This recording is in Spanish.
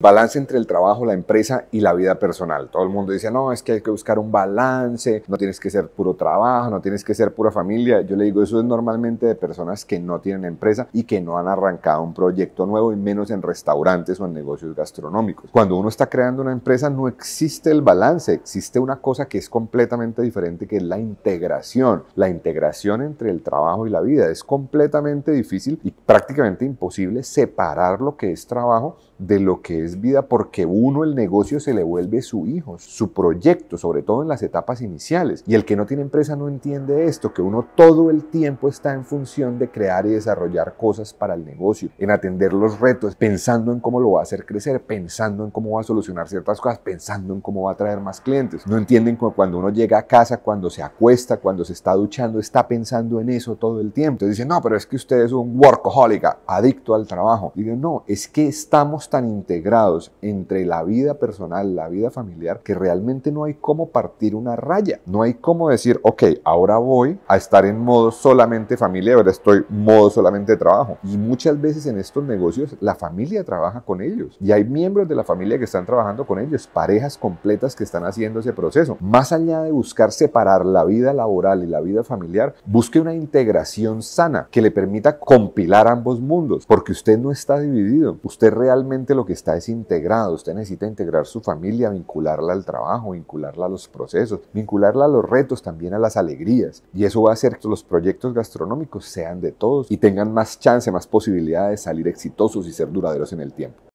Balance entre el trabajo, la empresa y la vida personal. Todo el mundo dice, no, es que hay que buscar un balance, no tienes que ser puro trabajo, no tienes que ser pura familia. Yo le digo, eso es normalmente de personas que no tienen empresa y que no han arrancado un proyecto nuevo y menos en restaurantes o en negocios gastronómicos. Cuando uno está creando una empresa no existe el balance, existe una cosa que es completamente diferente que es la integración. La integración entre el trabajo y la vida es completamente difícil y prácticamente imposible separar lo que es trabajo de lo que es vida porque uno el negocio se le vuelve su hijo, su proyecto, sobre todo en las etapas iniciales. Y el que no tiene empresa no entiende esto, que uno todo el tiempo está en función de crear y desarrollar cosas para el negocio, en atender los retos, pensando en cómo lo va a hacer crecer, pensando en cómo va a solucionar ciertas cosas, pensando en cómo va a traer más clientes. No entienden cuando uno llega a casa, cuando se acuesta, cuando se está duchando, está pensando en eso todo el tiempo. Entonces dicen, no, pero es que usted es un workaholic, adicto al trabajo. y Digo, no, es que estamos tan integrados entre la vida personal, la vida familiar, que realmente no hay cómo partir una raya. No hay cómo decir, ok, ahora voy a estar en modo solamente familia, ahora estoy modo solamente trabajo. Y muchas veces en estos negocios la familia trabaja con ellos y hay miembros de la familia que están trabajando con ellos, parejas completas que están haciendo ese proceso. Más allá de buscar separar la vida laboral y la vida familiar, busque una integración sana que le permita compilar ambos mundos, porque usted no está dividido, usted realmente lo que está es integrados integrado, usted necesita integrar su familia, vincularla al trabajo, vincularla a los procesos, vincularla a los retos, también a las alegrías. Y eso va a hacer que los proyectos gastronómicos sean de todos y tengan más chance, más posibilidad de salir exitosos y ser duraderos en el tiempo.